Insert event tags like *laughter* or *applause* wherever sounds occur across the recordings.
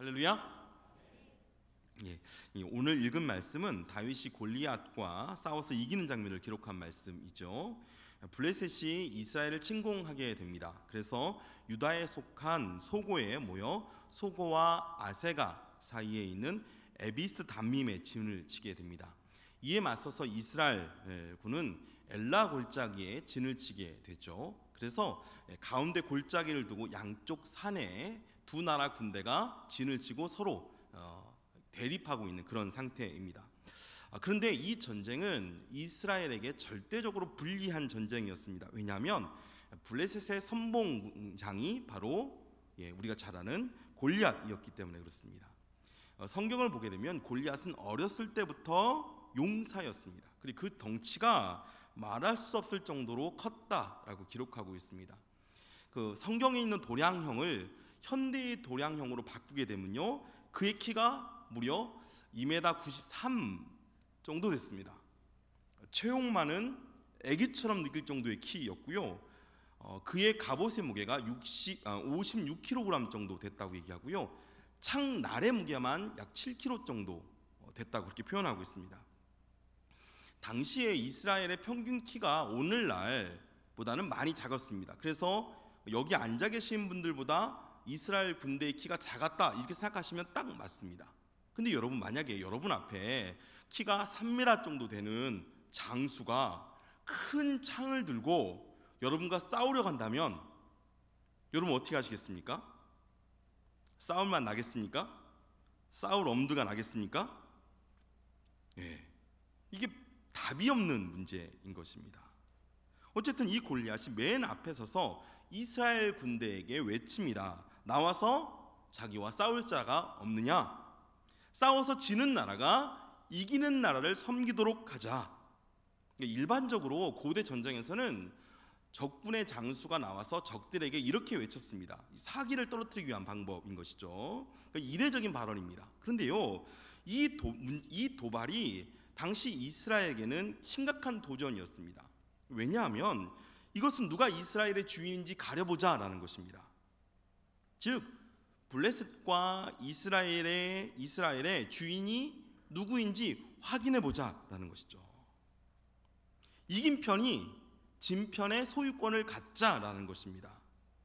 할렐루야. 예, 오늘 읽은 말씀은 다윗이 골리앗과 싸워서 이기는 장면을 기록한 말씀이죠. 블레셋이 이스라엘을 침공하게 됩니다. 그래서 유다에 속한 소고에 모여 소고와 아세가 사이에 있는 에비스 담밈에 진을 치게 됩니다. 이에 맞서서 이스라엘 예, 군은 엘라 골짜기에 진을 치게 되죠. 그래서 예, 가운데 골짜기를 두고 양쪽 산에 두 나라 군대가 진을 치고 서로 어, 대립하고 있는 그런 상태입니다. 아, 그런데 이 전쟁은 이스라엘에게 절대적으로 불리한 전쟁이었습니다. 왜냐하면 블레셋의 선봉장이 바로 예, 우리가 잘 아는 골리앗이었기 때문에 그렇습니다. 어, 성경을 보게 되면 골리앗은 어렸을 때부터 용사였습니다. 그리고 그 덩치가 말할 수 없을 정도로 컸다라고 기록하고 있습니다. 그 성경에 있는 도량형을 현대의 도량형으로 바꾸게 되면요. 그의 키가 무려 2m 93 정도 됐습니다. 최용만은 아기처럼 느낄 정도의 키였고요. 어, 그의 갑옷의 무게가 60, 아, 56kg 정도 됐다고 얘기하고요. 창날의 무게만 약 7kg 정도 어, 됐다고 그렇게 표현하고 있습니다. 당시에 이스라엘의 평균 키가 오늘날보다는 많이 작았습니다. 그래서 여기 앉아 계신 분들보다 이스라엘 군대의 키가 작았다 이렇게 생각하시면 딱 맞습니다. 근데 여러분 만약에 여러분 앞에 키가 3m 정도 되는 장수가 큰 창을 들고 여러분과 싸우려 간다면 여러분 어떻게 하시겠습니까? 싸움만 나겠습니까? 싸울 엄두가 나겠습니까? 예. 이게 답이 없는 문제인 것입니다. 어쨌든 이 골리앗이 맨 앞에 서서 이스라엘 군대에게 외칩니다. 나와서 자기와 싸울 자가 없느냐? 싸워서 지는 나라가 이기는 나라를 섬기도록 하자. 일반적으로 고대 전쟁에서는 적군의 장수가 나와서 적들에게 이렇게 외쳤습니다. 사기를 떨어뜨리기 위한 방법인 것이죠. 그러니까 이례적인 발언입니다. 그런데요, 이, 도, 이 도발이 당시 이스라엘에게는 심각한 도전이었습니다. 왜냐하면 이것은 누가 이스라엘의 주인인지 가려보자라는 것입니다. 즉 블레셋과 이스라엘의 이스라엘의 주인이 누구인지 확인해 보자라는 것이죠. 이긴 편이 진 편의 소유권을 갖자라는 것입니다.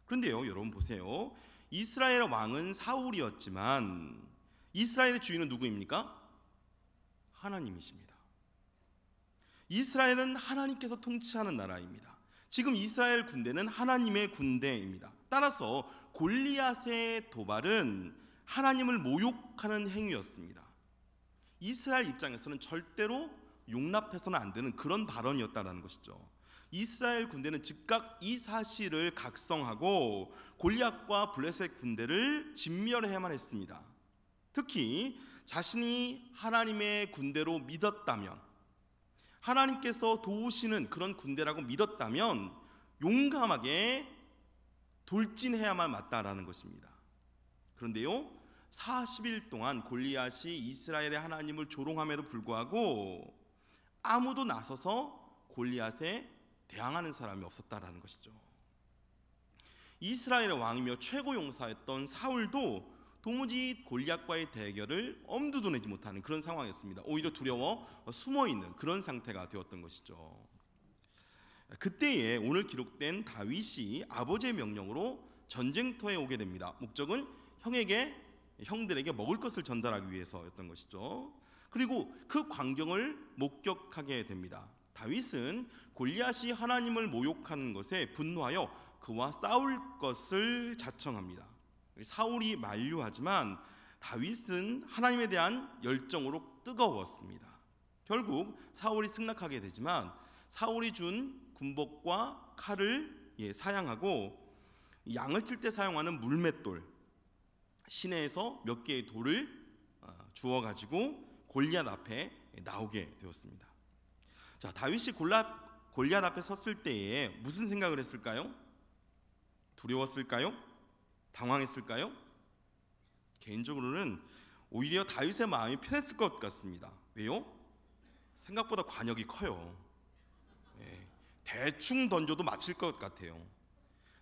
그런데요, 여러분 보세요. 이스라엘 왕은 사울이었지만 이스라엘의 주인은 누구입니까? 하나님이십니다. 이스라엘은 하나님께서 통치하는 나라입니다. 지금 이스라엘 군대는 하나님의 군대입니다. 따라서 골리앗의 도발은 하나님을 모욕하는 행위였습니다. 이스라엘 입장에서는 절대로 용납해서는 안 되는 그런 발언이었다라는 것이죠. 이스라엘 군대는 즉각 이 사실을 각성하고 골리앗과 블레셋 군대를 진멸해야만 했습니다. 특히 자신이 하나님의 군대로 믿었다면 하나님께서 도우시는 그런 군대라고 믿었다면 용감하게 돌진해야만 맞다라는 것입니다. 그런데요, 40일 동안 골리앗이 이스라엘의 하나님을 조롱함에도 불구하고 아무도 나서서 골리앗에 대항하는 사람이 없었다라는 것이죠. 이스라엘의 왕이며 최고 용사였던 사울도 도무지 골리앗과의 대결을 엄두도 내지 못하는 그런 상황이었습니다. 오히려 두려워 숨어 있는 그런 상태가 되었던 것이죠. 그때에 오늘 기록된 다윗이 아버지의 명령으로 전쟁터에 오게 됩니다. 목적은 형에게 형들에게 먹을 것을 전달하기 위해서였던 것이죠. 그리고 그 광경을 목격하게 됩니다. 다윗은 골리앗이 하나님을 모욕하는 것에 분노하여 그와 싸울 것을 자청합니다. 사울이 만류하지만 다윗은 하나님에 대한 열정으로 뜨거웠습니다. 결국 사울이 승낙하게 되지만 사울이 준 군복과 칼을 예, 사양하고 양을 칠 때 사용하는 물맷돌 시내에서 몇 개의 돌을 주어 가지고 골리앗 앞에 나오게 되었습니다. 자, 다윗이 골라, 골리앗 앞에 섰을 때에 무슨 생각을 했을까요? 두려웠을까요? 당황했을까요? 개인적으로는 오히려 다윗의 마음이 편했을 것 같습니다. 왜요? 생각보다 관역이 커요. 대충 던져도 맞힐 것 같아요.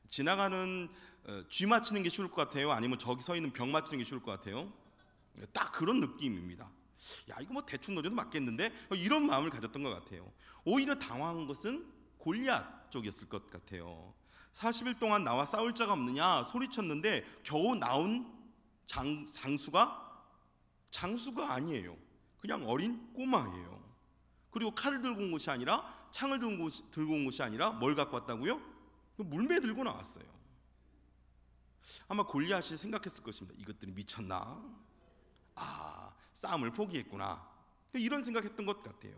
지나가는 어, 쥐 맞히는 게 쉬울 것 같아요. 아니면 저기 서 있는 병 맞히는 게 쉬울 것 같아요. 딱 그런 느낌입니다. 야 이거 뭐 대충 던져도 맞겠는데 어, 이런 마음을 가졌던 것 같아요. 오히려 당황한 것은 골리앗 쪽이었을 것 같아요. 40일 동안 나와 싸울 자가 없느냐 소리쳤는데 겨우 나온 장, 장수가 장수가 아니에요. 그냥 어린 꼬마예요. 그리고 칼을 들고 온 것이 아니라 창을 들고, 온 것이 아니라 뭘 갖고 왔다고요? 그 물매 들고 나왔어요. 아마 골리앗이 생각했을 것입니다. 이것들이 미쳤나? 아, 싸움을 포기했구나. 이런 생각했던 것 같아요.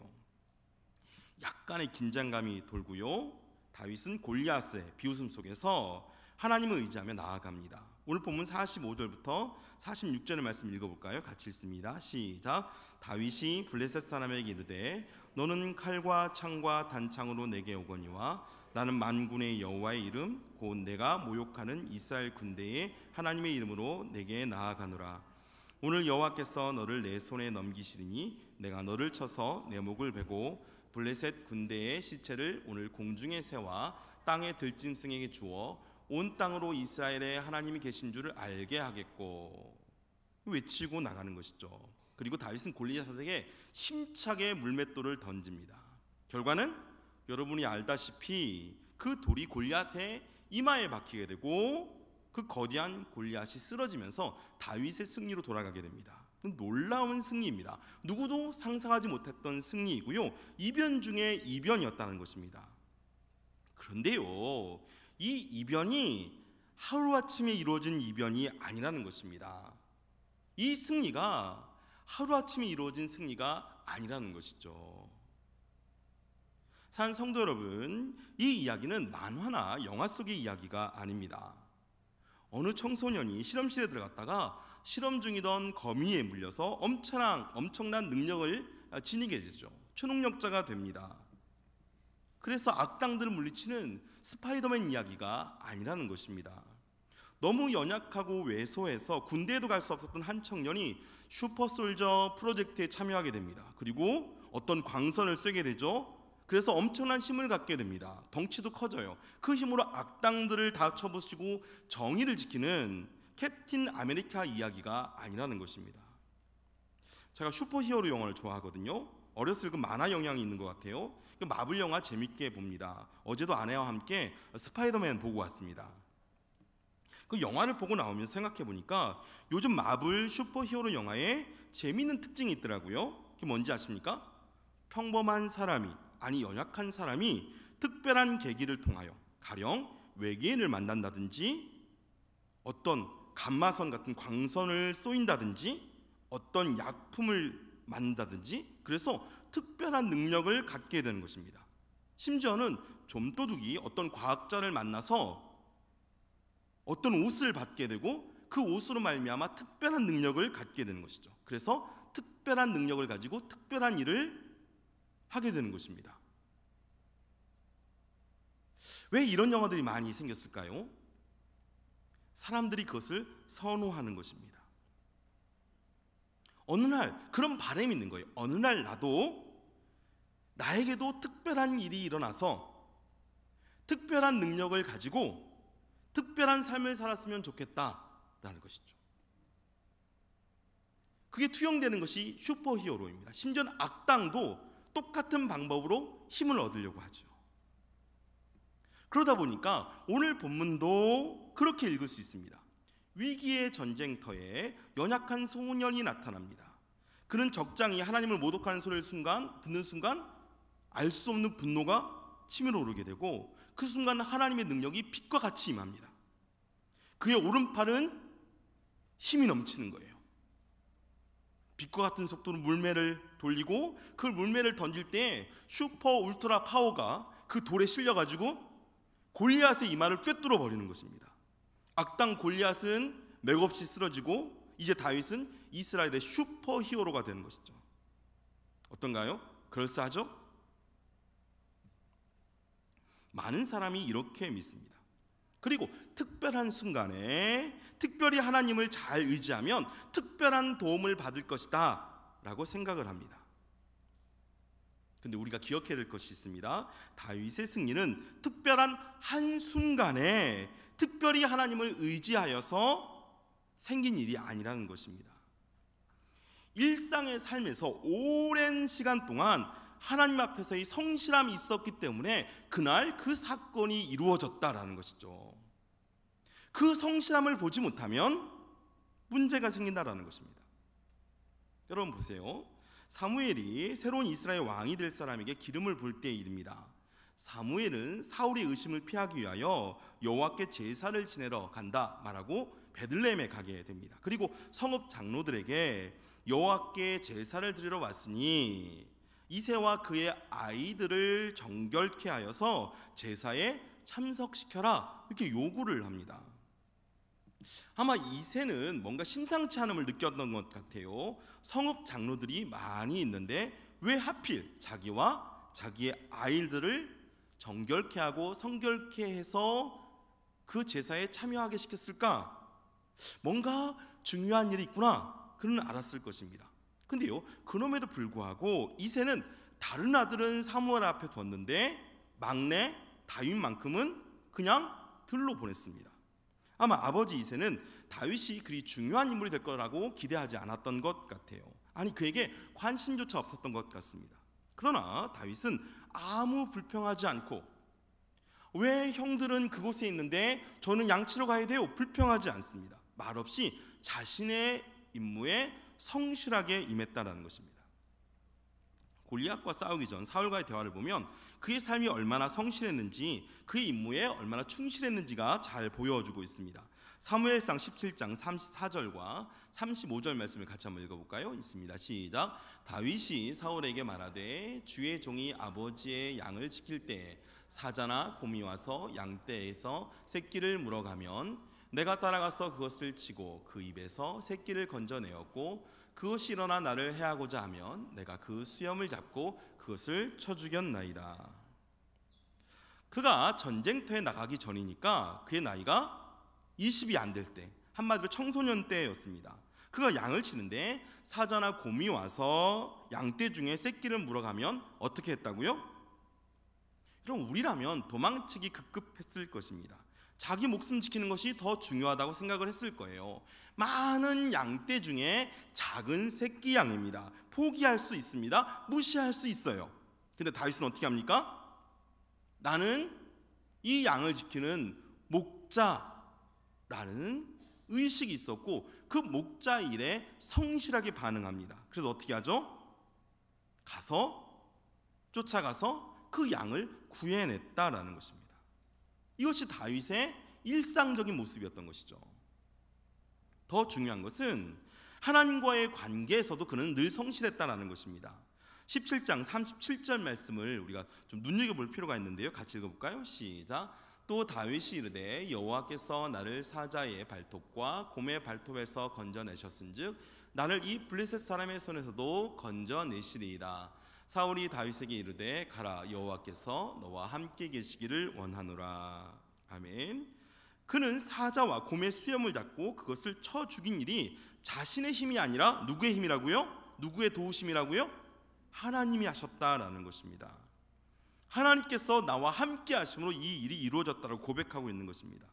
약간의 긴장감이 돌고요. 다윗은 골리앗의 비웃음 속에서 하나님을 의지하며 나아갑니다. 오늘 본문 45절부터 46절의 말씀 읽어볼까요? 같이 읽습니다. 시작. 다윗이 블레셋 사람에게 이르되 너는 칼과 창과 단창으로 내게 오거니와 나는 만군의 여호와의 이름 곧 내가 모욕하는 이스라엘 군대의 하나님의 이름으로 내게 나아가노라 오늘 여호와께서 너를 내 손에 넘기시리니 내가 너를 쳐서 내 목을 베고 블레셋 군대의 시체를 오늘 공중에 세와 땅의 들짐승에게 주어 온 땅으로 이스라엘의 하나님이 계신 줄을 알게 하겠고 외치고 나가는 것이죠. 그리고 다윗은 골리앗에게 힘차게 물맷돌을 던집니다. 결과는 여러분이 알다시피 그 돌이 골리앗의 이마에 박히게 되고 그 거대한 골리앗이 쓰러지면서 다윗의 승리로 돌아가게 됩니다. 놀라운 승리입니다. 누구도 상상하지 못했던 승리이고요. 이변 중에 이변이었다는 것입니다. 그런데요. 이 이변이 하루아침에 이루어진 이변이 아니라는 것입니다. 이 승리가 하루아침에 이루어진 승리가 아니라는 것이죠. 산 성도 여러분, 이 이야기는 만화나 영화 속의 이야기가 아닙니다. 어느 청소년이 실험실에 들어갔다가 실험 중이던 거미에 물려서 엄청난, 엄청난 능력을 지니게 되죠. 초능력자가 됩니다. 그래서 악당들을 물리치는 스파이더맨 이야기가 아니라는 것입니다. 너무 연약하고 외소해서 군대에도 갈 수 없었던 한 청년이 슈퍼솔저 프로젝트에 참여하게 됩니다. 그리고 어떤 광선을 쐬게 되죠. 그래서 엄청난 힘을 갖게 됩니다. 덩치도 커져요. 그 힘으로 악당들을 다 쳐부수고 정의를 지키는 캡틴 아메리카 이야기가 아니라는 것입니다. 제가 슈퍼히어로 영화를 좋아하거든요. 어렸을 때 그 만화 영향이 있는 것 같아요. 그 마블 영화 재밌게 봅니다. 어제도 아내와 함께 스파이더맨 보고 왔습니다. 그 영화를 보고 나오면 생각해 보니까 요즘 마블 슈퍼히어로 영화에 재미있는 특징이 있더라고요. 그게 뭔지 아십니까? 평범한 사람이 아니 연약한 사람이 특별한 계기를 통하여 가령 외계인을 만난다든지 어떤 감마선 같은 광선을 쏘인다든지 어떤 약품을 만든다든지 그래서 특별한 능력을 갖게 되는 것입니다. 심지어는 좀도둑이 어떤 과학자를 만나서 어떤 옷을 받게 되고 그 옷으로 말미암아 특별한 능력을 갖게 되는 것이죠. 그래서 특별한 능력을 가지고 특별한 일을 하게 되는 것입니다. 왜 이런 영화들이 많이 생겼을까요? 사람들이 그것을 선호하는 것입니다. 어느 날 그런 바램이 있는 거예요. 어느 날 나도 나에게도 특별한 일이 일어나서 특별한 능력을 가지고 특별한 삶을 살았으면 좋겠다라는 것이죠. 그게 투영되는 것이 슈퍼히어로입니다. 심지어 악당도 똑같은 방법으로 힘을 얻으려고 하죠. 그러다 보니까 오늘 본문도 그렇게 읽을 수 있습니다. 위기의 전쟁터에 연약한 소년이 나타납니다. 그는 적장이 하나님을 모독하는 소리를 순간 듣는 순간 알 수 없는 분노가 치밀어 오르게 되고 그 순간 하나님의 능력이 빛과 같이 임합니다. 그의 오른팔은 힘이 넘치는 거예요. 빛과 같은 속도로 물매를 돌리고 그 물매를 던질 때 슈퍼 울트라 파워가 그 돌에 실려 가지고 골리앗의 이마를 꿰뚫어 버리는 것입니다. 악당 골리앗은 맥없이 쓰러지고 이제 다윗은 이스라엘의 슈퍼 히어로가 되는 것이죠. 어떤가요? 그럴싸하죠? 많은 사람이 이렇게 믿습니다. 그리고 특별한 순간에 특별히 하나님을 잘 의지하면 특별한 도움을 받을 것이다 라고 생각을 합니다. 근데 우리가 기억해야 될 것이 있습니다. 다윗의 승리는 특별한 한순간에 특별히 하나님을 의지하여서 생긴 일이 아니라는 것입니다. 일상의 삶에서 오랜 시간 동안 하나님 앞에서의 성실함이 있었기 때문에 그날 그 사건이 이루어졌다라는 것이죠. 그 성실함을 보지 못하면 문제가 생긴다라는 것입니다. 여러분 보세요. 사무엘이 새로운 이스라엘 왕이 될 사람에게 기름을 부을 때의 일입니다. 사무엘은 사울의 의심을 피하기 위하여 여호와께 제사를 지내러 간다 말하고 베들레헴에 가게 됩니다. 그리고 성읍 장로들에게 여호와께 제사를 드리러 왔으니 이세와 그의 아이들을 정결케 하여서 제사에 참석시켜라 이렇게 요구를 합니다. 아마 이세는 뭔가 심상치 않음을 느꼈던 것 같아요. 성읍 장로들이 많이 있는데 왜 하필 자기와 자기의 아이들을 정결케 하고 성결케 해서 그 제사에 참여하게 시켰을까? 뭔가 중요한 일이 있구나. 그는 알았을 것입니다. 근데요, 그놈에도 불구하고 이세는 다른 아들은 사무엘 앞에 뒀는데 막내 다윗만큼은 그냥 들로 보냈습니다. 아마 아버지 이세는 다윗이 그리 중요한 인물이 될 거라고 기대하지 않았던 것 같아요. 아니 그에게 관심조차 없었던 것 같습니다. 그러나 다윗은 아무 불평하지 않고 왜 형들은 그곳에 있는데 저는 양치러 가야 돼요. 불평하지 않습니다. 말없이 자신의 임무에 성실하게 임했다라는 것입니다. 골리앗과 싸우기 전 사울과의 대화를 보면 그의 삶이 얼마나 성실했는지 그의 임무에 얼마나 충실했는지가 잘 보여주고 있습니다. 사무엘상 17장 34절과 35절 말씀을 같이 한번 읽어볼까요? 있습니다. 시작. 다윗이 사울에게 말하되 주의 종이 아버지의 양을 지킬 때 사자나 곰이 와서 양떼에서 새끼를 물어가면 내가 따라가서 그것을 치고 그 입에서 새끼를 건져내었고 그것이 일어나 나를 해하고자 하면 내가 그 수염을 잡고 그것을 쳐 죽였나이다. 그가 전쟁터에 나가기 전이니까 그의 나이가 20이 안 될 때, 한마디로 청소년 때였습니다. 그가 양을 치는데 사자나 곰이 와서 양떼 중에 새끼를 물어가면 어떻게 했다고요? 그럼 우리라면 도망치기 급급했을 것입니다. 자기 목숨 지키는 것이 더 중요하다고 생각을 했을 거예요. 많은 양떼 중에 작은 새끼 양입니다. 포기할 수 있습니다. 무시할 수 있어요. 근데 다윗은 어떻게 합니까? 나는 이 양을 지키는 목자라는 의식이 있었고 그 목자 일에 성실하게 반응합니다. 그래서 어떻게 하죠? 가서 쫓아가서 그 양을 구해냈다라는 것입니다. 이것이 다윗의 일상적인 모습이었던 것이죠. 더 중요한 것은 하나님과의 관계에서도 그는 늘 성실했다라는 것입니다. 17장 37절 말씀을 우리가 좀 눈여겨 볼 필요가 있는데요. 같이 읽어 볼까요? 시작. 또 다윗이 이르되 여호와께서 나를 사자의 발톱과 곰의 발톱에서 건져내셨은즉 나를 이 블레셋 사람의 손에서도 건져내시리이다. 사울이 다윗에게 이르되 가라 여호와께서 너와 함께 계시기를 원하노라. 아멘. 그는 사자와 곰의 수염을 잡고 그것을 쳐 죽인 일이 자신의 힘이 아니라 누구의 힘이라고요? 누구의 도우심이라고요? 하나님이 하셨다라는 것입니다. 하나님께서 나와 함께 하심으로 이 일이 이루어졌다고 고백하고 있는 것입니다.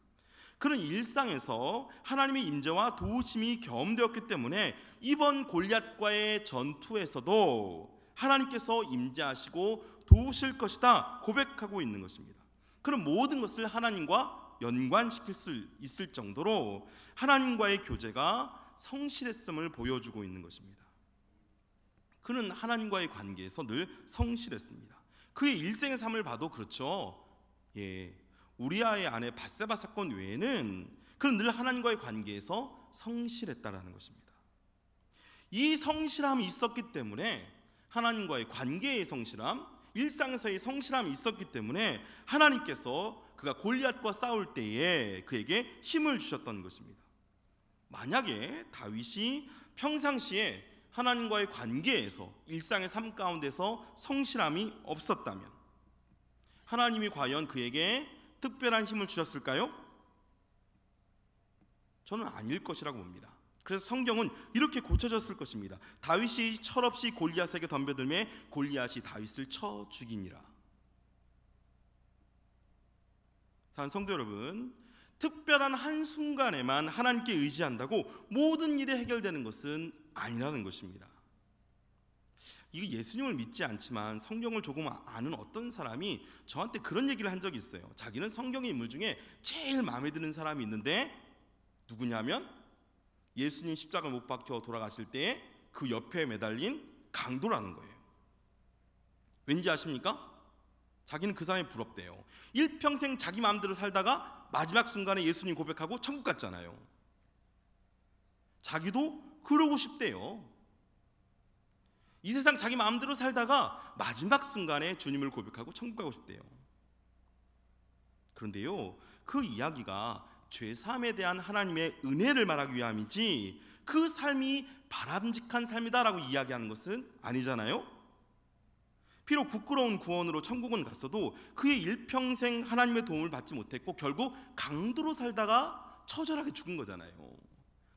그는 일상에서 하나님의 임재와 도우심이 경험되었기 때문에 이번 골리앗과의 전투에서도 하나님께서 임재하시고 도우실 것이다 고백하고 있는 것입니다. 그럼 모든 것을 하나님과 연관시킬 수 있을 정도로 하나님과의 교제가 성실했음을 보여주고 있는 것입니다. 그는 하나님과의 관계에서 늘 성실했습니다. 그의 일생의 삶을 봐도 그렇죠. 예. 우리아의 아내 바세바 사건 외에는 그는 늘 하나님과의 관계에서 성실했다라는 것입니다. 이 성실함이 있었기 때문에 하나님과의 관계의 성실함, 일상에서의 성실함이 있었기 때문에 하나님께서 그가 골리앗과 싸울 때에 그에게 힘을 주셨던 것입니다. 만약에 다윗이 평상시에 하나님과의 관계에서 일상의 삶 가운데서 성실함이 없었다면 하나님이 과연 그에게 특별한 힘을 주셨을까요? 저는 아닐 것이라고 봅니다. 그래서 성경은 이렇게 고쳐졌을 것입니다. 다윗이 철없이 골리앗에게 덤벼들매 골리앗이 다윗을 쳐 죽이니라. 자, 성도 여러분, 특별한 한 순간에만 하나님께 의지한다고 모든 일이 해결되는 것은 아니라는 것입니다. 이거 예수님을 믿지 않지만 성경을 조금 아는 어떤 사람이 저한테 그런 얘기를 한 적이 있어요. 자기는 성경의 인물 중에 제일 마음에 드는 사람이 있는데 누구냐면 예수님 십자가 못 박혀 돌아가실 때에 그 옆에 매달린 강도라는 거예요. 왠지 아십니까? 자기는 그 사람이 부럽대요. 일평생 자기 마음대로 살다가 마지막 순간에 예수님 고백하고 천국 갔잖아요. 자기도 그러고 싶대요. 이 세상 자기 마음대로 살다가 마지막 순간에 주님을 고백하고 천국 가고 싶대요. 그런데요, 그 이야기가 죄사에 대한 하나님의 은혜를 말하기 위함이지 그 삶이 바람직한 삶이다라고 이야기하는 것은 아니잖아요. 비록 부끄러운 구원으로 천국은 갔어도 그의 일평생 하나님의 도움을 받지 못했고 결국 강도로 살다가 처절하게 죽은 거잖아요.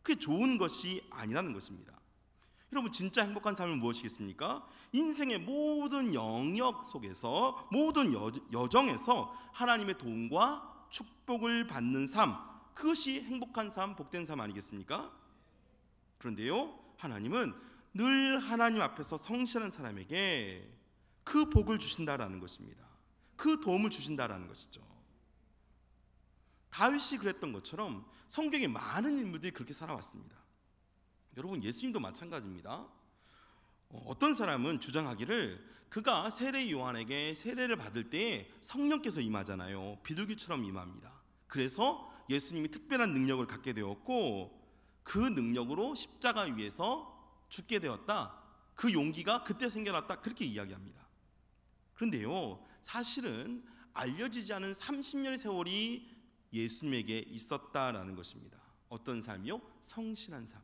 그게 좋은 것이 아니라는 것입니다. 여러분 진짜 행복한 삶은 무엇이겠습니까? 인생의 모든 영역 속에서 모든 여정에서 하나님의 도움과 축복을 받는 삶, 그것이 행복한 삶, 복된 삶 아니겠습니까? 그런데요, 하나님은 늘 하나님 앞에서 성실한 사람에게 그 복을 주신다라는 것입니다. 그 도움을 주신다라는 것이죠. 다윗이 그랬던 것처럼 성경에 많은 인물들이 그렇게 살아왔습니다. 여러분 예수님도 마찬가지입니다. 어떤 사람은 주장하기를 그가 세례 요한에게 세례를 받을 때 성령께서 임하잖아요. 비둘기처럼 임합니다. 그래서 예수님이 특별한 능력을 갖게 되었고 그 능력으로 십자가 위에서 죽게 되었다. 그 용기가 그때 생겨났다. 그렇게 이야기합니다. 그런데요, 사실은 알려지지 않은 30년의 세월이 예수님에게 있었다라는 것입니다. 어떤 삶이요? 성실한 삶.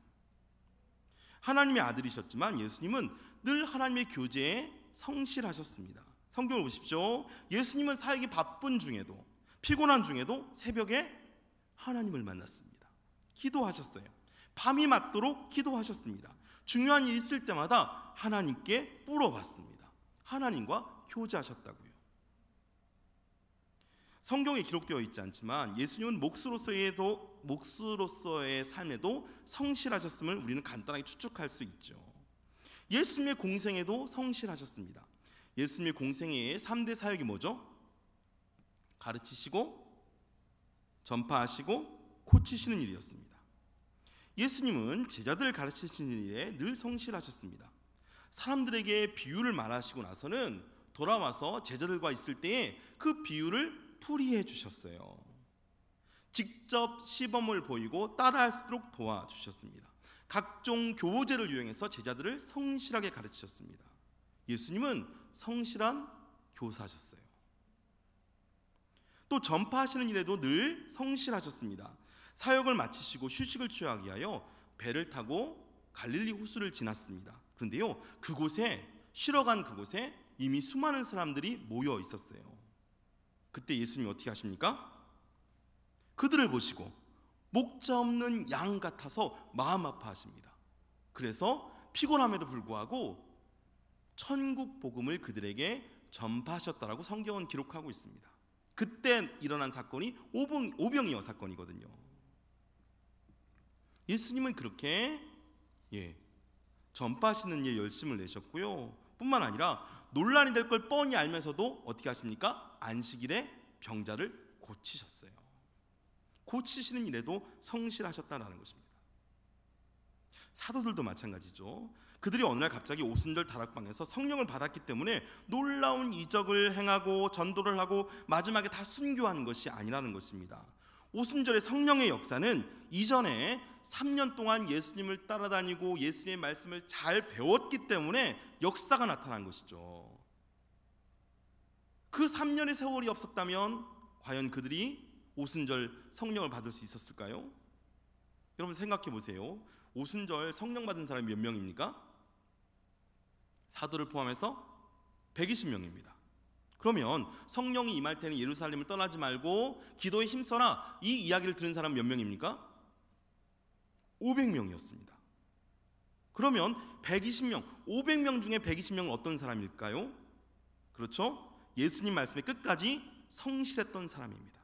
하나님의 아들이셨지만 예수님은 늘 하나님의 교제에 성실하셨습니다. 성경을 보십시오. 예수님은 사역이 바쁜 중에도 피곤한 중에도 새벽에 하나님을 만났습니다. 기도하셨어요. 밤이 맞도록 기도하셨습니다. 중요한 일 있을 때마다 하나님께 물어봤습니다. 하나님과 교제하셨다고요. 성경에 기록되어 있지 않지만 예수님은 목수로서에도 목수로서의 삶에도 성실하셨음을 우리는 간단하게 추측할 수 있죠. 예수님의 공생에도 성실하셨습니다. 예수님의 공생의 3대 사역이 뭐죠? 가르치시고 전파하시고 고치시는 일이었습니다. 예수님은 제자들을 가르치시는 일에 늘 성실하셨습니다. 사람들에게 비유를 말하시고 나서는 돌아와서 제자들과 있을 때에 그 비유를 풀이해 주셨어요. 직접 시범을 보이고 따라할수록 도와주셨습니다. 각종 교제를 유행해서 제자들을 성실하게 가르치셨습니다. 예수님은 성실한 교사셨어요. 또 전파하시는 일에도 늘 성실하셨습니다. 사역을 마치시고 휴식을 취하기 위하여 배를 타고 갈릴리 호수를 지났습니다. 그런데요, 그곳에 쉬러 간 그곳에 이미 수많은 사람들이 모여 있었어요. 그때 예수님이 어떻게 하십니까? 그들을 보시고 목자 없는 양 같아서 마음 아파하십니다. 그래서 피곤함에도 불구하고 천국 복음을 그들에게 전파하셨다라고 성경은 기록하고 있습니다. 그때 일어난 사건이 오병, 오병이어 사건이거든요. 예수님은 그렇게 예, 전파하시는 일에 열심을 내셨고요. 뿐만 아니라 논란이 될 걸 뻔히 알면서도 어떻게 하십니까? 안식일에 병자를 고치셨어요. 고치시는 일에도 성실하셨다라는 것입니다. 사도들도 마찬가지죠. 그들이 어느 날 갑자기 오순절 다락방에서 성령을 받았기 때문에 놀라운 이적을 행하고 전도를 하고 마지막에 다 순교한 것이 아니라는 것입니다. 오순절의 성령의 역사는 이전에 3년 동안 예수님을 따라다니고 예수님의 말씀을 잘 배웠기 때문에 역사가 나타난 것이죠. 그 3년의 세월이 없었다면 과연 그들이 오순절 성령을 받을 수 있었을까요? 여러분 생각해 보세요. 오순절 성령 받은 사람이 몇 명입니까? 사도를 포함해서 120명입니다. 그러면 성령이 임할 때는 예루살렘을 떠나지 말고 기도에 힘써라 이 이야기를 들은 사람 몇 명입니까? 500명이었습니다. 그러면 120명, 500명 중에 120명은 어떤 사람일까요? 그렇죠? 예수님 말씀에 끝까지 성실했던 사람입니다.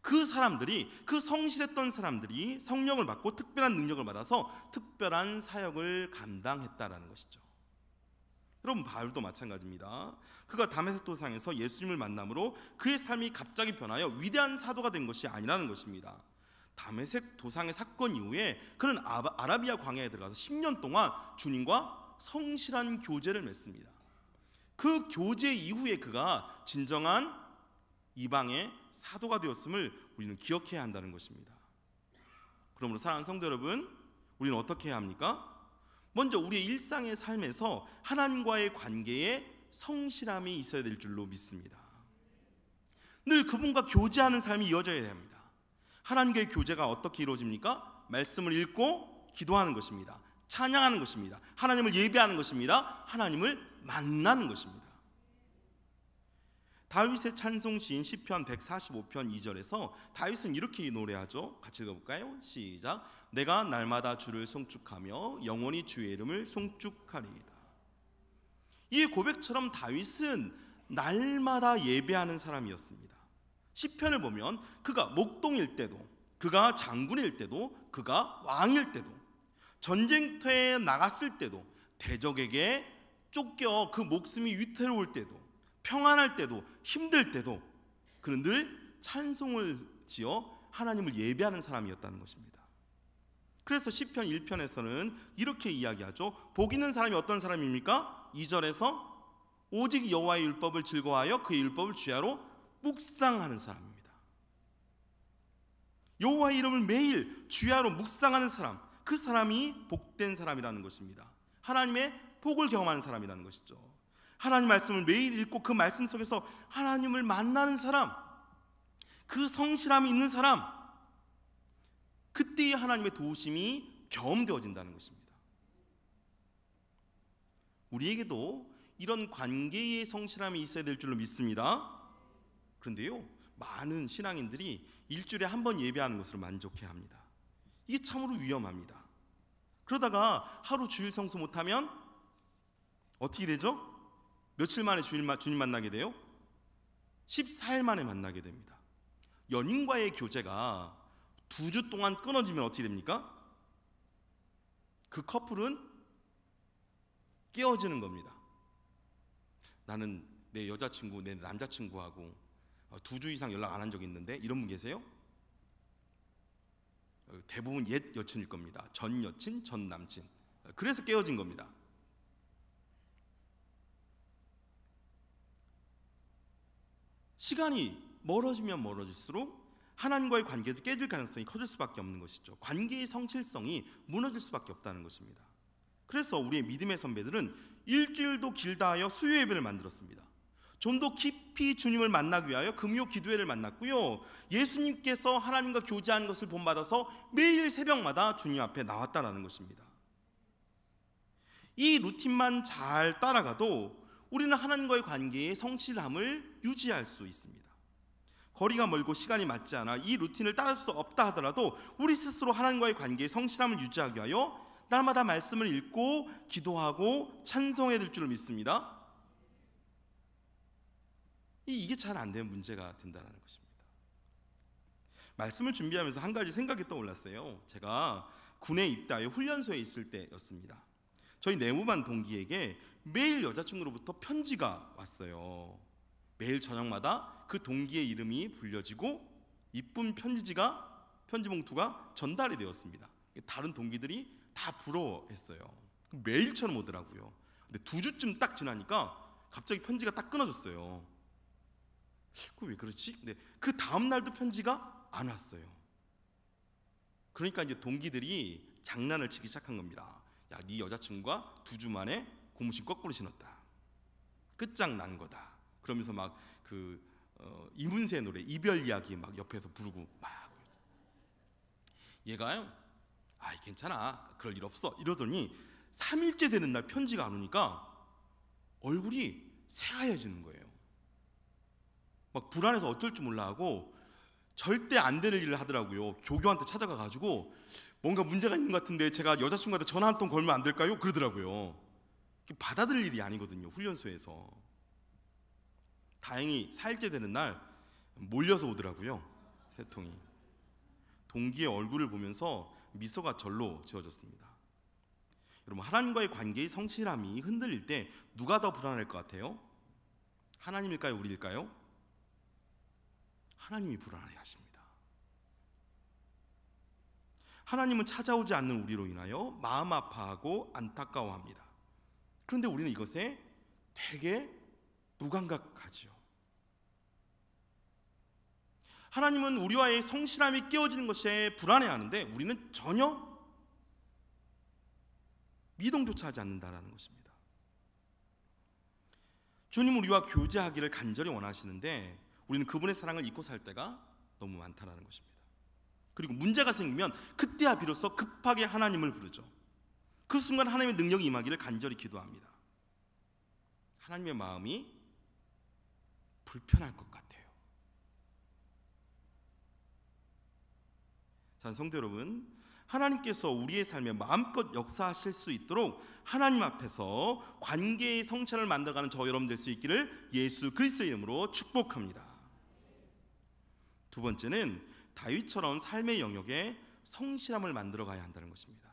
그 사람들이 그 성실했던 사람들이 성령을 받고 특별한 능력을 받아서 특별한 사역을 감당했다라는 것이죠. 여러분 바울도 마찬가지입니다. 그가 다메섹 도상에서 예수님을 만남으로 그의 삶이 갑자기 변하여 위대한 사도가 된 것이 아니라는 것입니다. 다메섹 도상의 사건 이후에 그는 아라비아 광야에 들어가서 10년 동안 주님과 성실한 교제를 맺습니다. 그 교제 이후에 그가 진정한 이방의 사도가 되었음을 우리는 기억해야 한다는 것입니다. 그러므로 사랑하는 성도 여러분, 우리는 어떻게 해야 합니까? 먼저 우리의 일상의 삶에서 하나님과의 관계에 성실함이 있어야 될 줄로 믿습니다. 늘 그분과 교제하는 삶이 이어져야 합니다. 하나님과의 교제가 어떻게 이루어집니까? 말씀을 읽고 기도하는 것입니다. 찬양하는 것입니다. 하나님을 예배하는 것입니다. 하나님을 만나는 것입니다. 다윗의 찬송 시인 시편 145편 2절에서 다윗은 이렇게 노래하죠. 같이 읽어볼까요? 시작. 내가 날마다 주를 송축하며 영원히 주의 이름을 송축하리이다. 이 고백처럼 다윗은 날마다 예배하는 사람이었습니다. 시편을 보면 그가 목동일 때도, 그가 장군일 때도, 그가 왕일 때도, 전쟁터에 나갔을 때도 대적에게 쫓겨 그 목숨이 위태로울 때도 평안할 때도 힘들 때도 그는 늘 찬송을 지어 하나님을 예배하는 사람이었다는 것입니다. 그래서 시편 1편에서는 이렇게 이야기하죠. 복 있는 사람이 어떤 사람입니까? 2절에서 오직 여호와의 율법을 즐거워하여 그의 율법을 주야로 묵상하는 사람입니다. 여호와의 이름을 매일 주야로 묵상하는 사람, 그 사람이 복된 사람이라는 것입니다. 하나님의 복을 경험하는 사람이라는 것이죠. 하나님 말씀을 매일 읽고 그 말씀 속에서 하나님을 만나는 사람, 그 성실함이 있는 사람, 그때의 하나님의 도우심이 경험되어진다는 것입니다. 우리에게도 이런 관계의 성실함이 있어야 될 줄로 믿습니다. 그런데요, 많은 신앙인들이 일주일에 한 번 예배하는 것으로 만족해 합니다. 이게 참으로 위험합니다. 그러다가 하루 주일 성수 못하면 어떻게 되죠? 며칠 만에 주님, 주님 만나게 돼요? 14일 만에 만나게 됩니다. 연인과의 교제가 두 주 동안 끊어지면 어떻게 됩니까? 그 커플은 깨어지는 겁니다. 나는 내 여자친구, 내 남자친구하고 두 주 이상 연락 안 한 적이 있는데 이런 분 계세요? 대부분 옛 여친일 겁니다. 전 여친, 전 남친. 그래서 깨어진 겁니다. 시간이 멀어지면 멀어질수록 하나님과의 관계도 깨질 가능성이 커질 수밖에 없는 것이죠. 관계의 성실성이 무너질 수밖에 없다는 것입니다. 그래서 우리의 믿음의 선배들은 일주일도 길다 하여 수요 예배를 만들었습니다. 좀 더 깊이 주님을 만나기 위하여 금요 기도회를 만났고요. 예수님께서 하나님과 교제하는 것을 본받아서 매일 새벽마다 주님 앞에 나왔다라는 것입니다. 이 루틴만 잘 따라가도 우리는 하나님과의 관계의 성실함을 유지할 수 있습니다. 거리가 멀고 시간이 맞지 않아 이 루틴을 따를 수 없다 하더라도 우리 스스로 하나님과의 관계의 성실함을 유지하기 위하여 날마다 말씀을 읽고 기도하고 찬송해야 될줄 믿습니다. 이게 잘 안 되면 문제가 된다는 것입니다. 말씀을 준비하면서 한 가지 생각이 떠올랐어요. 제가 군에 입대하여 훈련소에 있을 때였습니다. 저희 내무반 동기에게 매일 여자친구로부터 편지가 왔어요. 매일 저녁마다 그 동기의 이름이 불려지고 이쁜 편지지가 편지 봉투가 전달이 되었습니다. 다른 동기들이 다 부러워했어요. 매일처럼 오더라고요. 근데 두 주쯤 딱 지나니까 갑자기 편지가 딱 끊어졌어요. 그왜 그렇지? 근데 그 다음 날도 편지가 안 왔어요. 그러니까 이제 동기들이 장난을 치기 시작한 겁니다. 야, 네 여자친구가 두 주 만에 고무신 거꾸로 신었다. 끝장난 거다. 그러면서 막그 어, 이문세 노래 이별 이야기 막 옆에서 부르고 막 얘가 아이 괜찮아 그럴 일 없어 이러더니 3일째 되는 날 편지가 안 오니까 얼굴이 새하얘지는 거예요 막 불안해서 어쩔 줄 몰라 하고 절대 안 되는 일을 하더라고요 조교한테 찾아가 가지고 뭔가 문제가 있는 것 같은데 제가 여자친구한테 전화 한 통 걸면 안 될까요? 그러더라고요 받아들일 일이 아니거든요. 훈련소에서. 다행히 4일째 되는 날 몰려서 오더라고요. 세 통이. 동기의 얼굴을 보면서 미소가 절로 지어졌습니다. 여러분 하나님과의 관계의 성실함이 흔들릴 때 누가 더 불안할 것 같아요? 하나님일까요, 우리일까요? 하나님이 불안해 하십니다. 하나님은 찾아오지 않는 우리로 인하여 마음 아파하고 안타까워합니다. 그런데 우리는 이것에 되게 무감각하지요. 하나님은 우리와의 성실함이 깨어지는 것에 불안해하는데 우리는 전혀 미동조차 하지 않는다라는 것입니다. 주님 우리와 교제하기를 간절히 원하시는데 우리는 그분의 사랑을 잊고 살 때가 너무 많다라는 것입니다. 그리고 문제가 생기면 그때야 비로소 급하게 하나님을 부르죠. 그 순간 하나님의 능력이 임하기를 간절히 기도합니다. 하나님의 마음이 불편할 것 같아요. 자, 성도 여러분, 하나님께서 우리의 삶에 마음껏 역사하실 수 있도록 하나님 앞에서 관계의 성찰을 만들어가는 저 여러분 될수 있기를 예수 그리스도의 이름으로 축복합니다. 두 번째는 다윗처럼 삶의 영역에 성실함을 만들어가야 한다는 것입니다.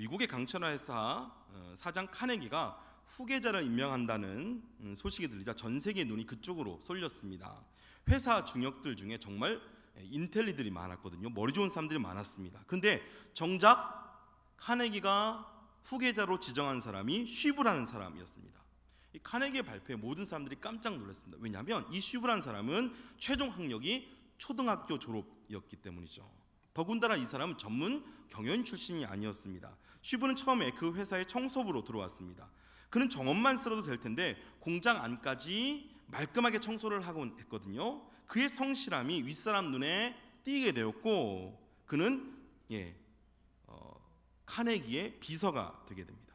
미국의 강철화 회사 어, 사장 카네기가 후계자를 임명한다는 음, 소식이 들리자 전 세계의 눈이 그쪽으로 쏠렸습니다. 회사 중역들 중에 정말 예, 인텔리들이 많았거든요. 머리 좋은 사람들이 많았습니다. 그런데 정작 카네기가 후계자로 지정한 사람이 쉬브라는 사람이었습니다. 이 카네기의 발표에 모든 사람들이 깜짝 놀랐습니다. 왜냐하면 이 쉬브라는 사람은 최종 학력이 초등학교 졸업이었기 때문이죠. 더군다나 이 사람은 전문 경연 출신이 아니었습니다. 슈브는 처음에 그 회사의 청소부로 들어왔습니다. 그는 정원만 쓸어도 될 텐데 공장 안까지 말끔하게 청소를 하고 했거든요. 그의 성실함이 윗사람 눈에 띄게 되었고 그는 예, 어, 카네기의 비서가 되게 됩니다.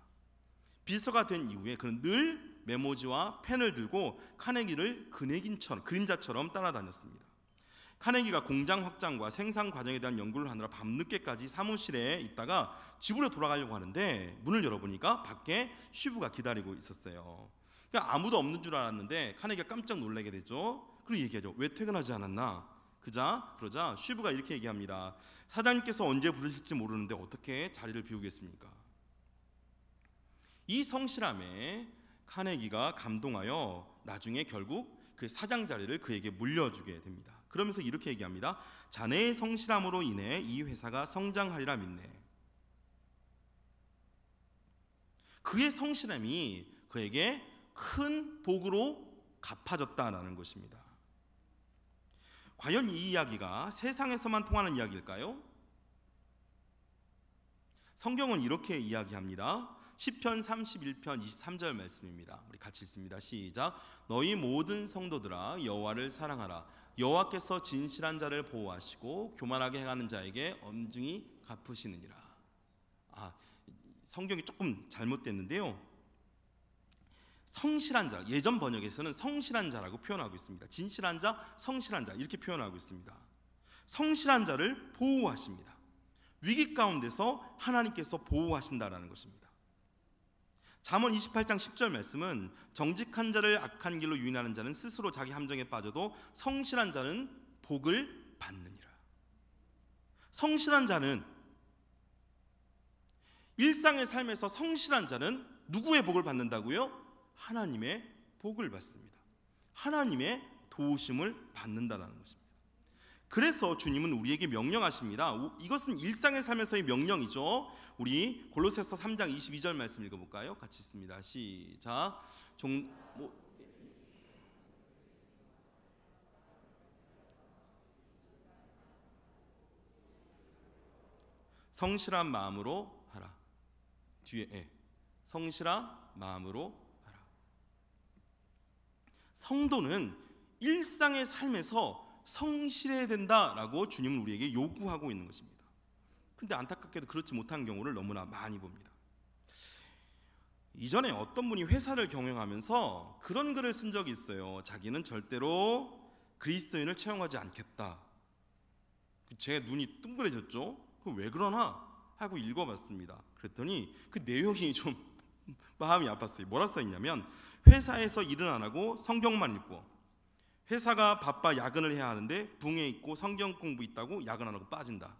비서가 된 이후에 그는 늘 메모지와 펜을 들고 카네기를 그네긴처럼 그림자처럼 따라다녔습니다. 카네기가 공장 확장과 생산 과정에 대한 연구를 하느라 밤늦게까지 사무실에 있다가 집으로 돌아가려고 하는데 문을 열어보니까 밖에 쉬부가 기다리고 있었어요. 그러니까 아무도 없는 줄 알았는데 카네기가 깜짝 놀라게 되죠. 그리고 얘기하죠. 왜 퇴근하지 않았나? 그자 그러자 쉬부가 이렇게 얘기합니다. 사장님께서 언제 부르실지 모르는데 어떻게 자리를 비우겠습니까? 이 성실함에 카네기가 감동하여 나중에 결국 그 사장 자리를 그에게 물려주게 됩니다. 그러면서 이렇게 얘기합니다. 자네의 성실함으로 인해 이 회사가 성장하리라 믿네. 그의 성실함이 그에게 큰 복으로 갚아졌다라는 것입니다. 과연 이 이야기가 세상에서만 통하는 이야기일까요? 성경은 이렇게 이야기합니다. 시편 31편 23절 말씀입니다. 우리 같이 읽습니다. 시작. 너희 모든 성도들아 여호와를 사랑하라. 여호와께서 진실한 자를 보호하시고 교만하게 행하는 자에게 엄중히 갚으시느니라. 아, 성경이 조금 잘못됐는데요. 성실한 자, 예전 번역에서는 성실한 자라고 표현하고 있습니다. 진실한 자, 성실한 자 이렇게 표현하고 있습니다. 성실한 자를 보호하십니다. 위기 가운데서 하나님께서 보호하신다라는 것입니다. 잠언 28장 10절 말씀은 정직한 자를 악한 길로 유인하는 자는 스스로 자기 함정에 빠져도 성실한 자는 복을 받느니라. 성실한 자는 일상의 삶에서 성실한 자는 누구의 복을 받는다고요? 하나님의 복을 받습니다. 하나님의 도우심을 받는다라는 것입니다. 그래서 주님은 우리에게 명령하십니다. 이것은 일상의 삶에서의 명령이죠. 우리 골로새서 3장 22절 말씀 읽어볼까요? 같이 있습니다. 시작. 종, 뭐, 성실한 마음으로 하라. 뒤에 예. 성실한 마음으로 하라. 성도는 일상의 삶에서 성실해야 된다라고 주님은 우리에게 요구하고 있는 것입니다. 근데 안타깝게도 그렇지 못한 경우를 너무나 많이 봅니다. 이전에 어떤 분이 회사를 경영하면서 그런 글을 쓴 적이 있어요. 자기는 절대로 그리스도인을 채용하지 않겠다. 제 눈이 둥그레졌죠. 왜 그러나 하고 읽어봤습니다. 그랬더니 그 내용이 좀 *laughs* 마음이 아팠어요. 뭐라 써 있냐면 회사에서 일은 안 하고 성경만 읽고 회사가 바빠 야근을 해야 하는데 붕에 있고 성경 공부 있다고 야근 안 하고 빠진다.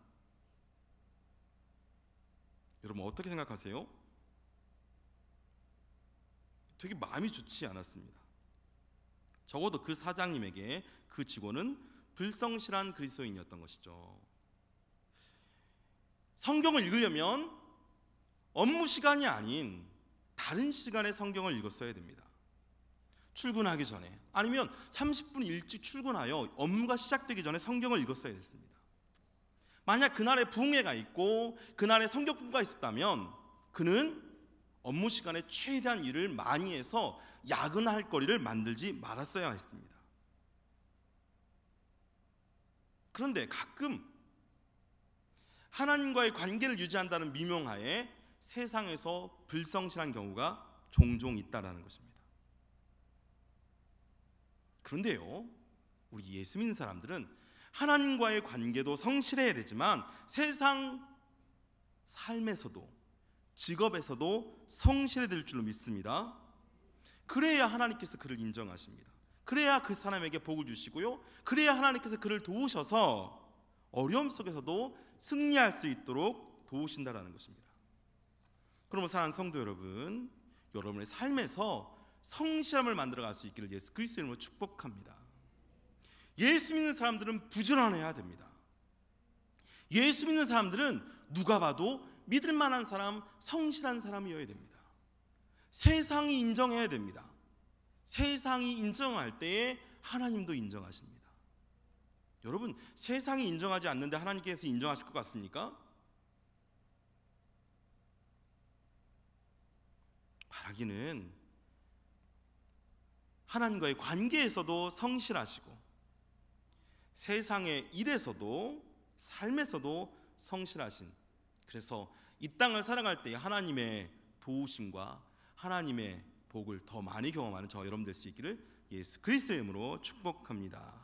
여러분 어떻게 생각하세요? 되게 마음이 좋지 않았습니다. 적어도 그 사장님에게 그 직원은 불성실한 그리스도인이었던 것이죠. 성경을 읽으려면 업무 시간이 아닌 다른 시간에 성경을 읽었어야 됩니다. 출근하기 전에 아니면 30분 일찍 출근하여 업무가 시작되기 전에 성경을 읽었어야 했습니다. 만약 그날에 부흥회가 있고 그날에 성경부가 있었다면 그는 업무 시간에 최대한 일을 많이 해서 야근할 거리를 만들지 말았어야 했습니다. 그런데 가끔 하나님과의 관계를 유지한다는 미명하에 세상에서 불성실한 경우가 종종 있다라는 것입니다. 그런데요, 우리 예수 믿는 사람들은 하나님과의 관계도 성실해야 되지만 세상 삶에서도 직업에서도 성실해 될 줄로 믿습니다. 그래야 하나님께서 그를 인정하십니다. 그래야 그 사람에게 복을 주시고요. 그래야 하나님께서 그를 도우셔서 어려움 속에서도 승리할 수 있도록 도우신다라는 것입니다. 그러므 사랑하는 성도 여러분, 여러분의 삶에서 성실함을 만들어갈 수 있기를 예수 그리스도 이름으로 축복합니다. 예수 믿는 사람들은 부지런해야 됩니다. 예수 믿는 사람들은 누가 봐도 믿을 만한 사람, 성실한 사람이어야 됩니다. 세상이 인정해야 됩니다. 세상이 인정할 때에 하나님도 인정하십니다. 여러분, 세상이 인정하지 않는데 하나님께서 인정하실 것 같습니까? 바라기는 하나님과의 관계에서도 성실하시고 세상의 일에서도 삶에서도 성실하신 그래서 이 땅을 살아갈 때 하나님의 도우심과 하나님의 복을 더 많이 경험하는 저 여러분 될 수 있기를 예수 그리스도의 이름으로 축복합니다.